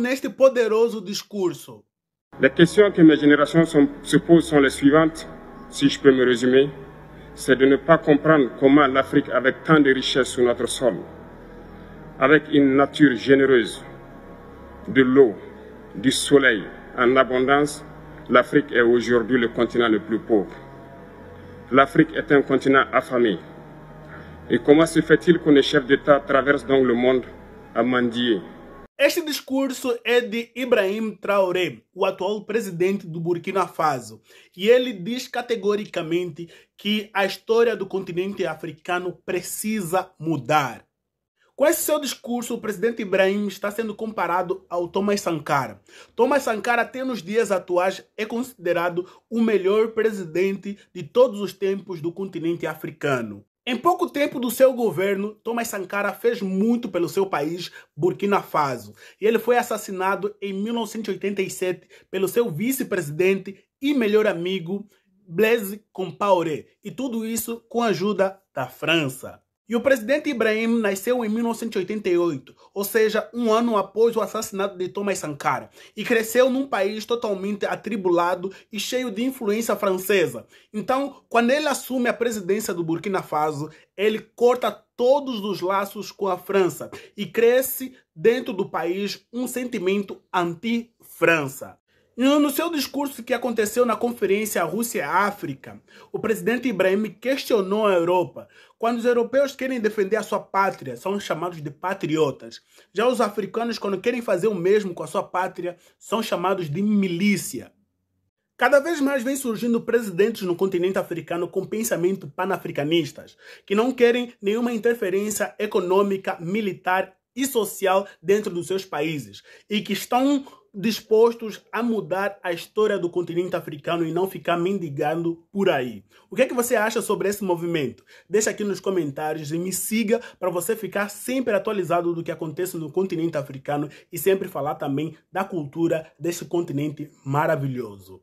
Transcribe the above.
neste poderoso discurso. Les questions que mes générations se posent sont les suivantes, si je peux me résumer. C'est de ne pas comprendre comment l'Afrique, avec tant de richesses sur notre sol, avec une nature généreuse, de l'eau, du soleil en abondance, l'Afrique est aujourd'hui le continent le plus pauvre. L'Afrique est un continent affamé. Et comment se fait-il que est chefs d'État traversent donc le monde à mendier, Este discurso é de Ibrahim Traoré, o atual presidente do Burkina Faso, e ele diz categoricamente que a história do continente africano precisa mudar. Com esse seu discurso, o presidente Ibrahim está sendo comparado ao Thomas Sankara. Thomas Sankara, até nos dias atuais, é considerado o melhor presidente de todos os tempos do continente africano. Em pouco tempo do seu governo, Thomas Sankara fez muito pelo seu país, Burkina Faso, e ele foi assassinado em 1987 pelo seu vice-presidente e melhor amigo, Blaise Compaoré, e tudo isso com a ajuda da França. E o presidente Ibrahim nasceu em 1988, ou seja, um ano após o assassinato de Thomas Sankara, e cresceu num país totalmente atribulado e cheio de influência francesa. Então, quando ele assume a presidência do Burkina Faso, ele corta todos os laços com a França e cresce dentro do país um sentimento anti-França. E no seu discurso que aconteceu na conferência Rússia-África, o presidente Ibrahim questionou a Europa. Quando os europeus querem defender a sua pátria, são chamados de patriotas. Já os africanos, quando querem fazer o mesmo com a sua pátria, são chamados de milícia. Cada vez mais vem surgindo presidentes no continente africano com pensamento panafricanistas, que não querem nenhuma interferência econômica, militar e social dentro dos seus países e que estão dispostos a mudar a história do continente africano e não ficar mendigando por aí. O que é que você acha sobre esse movimento? Deixa aqui nos comentários e me siga para você ficar sempre atualizado do que acontece no continente africano e sempre falar também da cultura deste continente maravilhoso.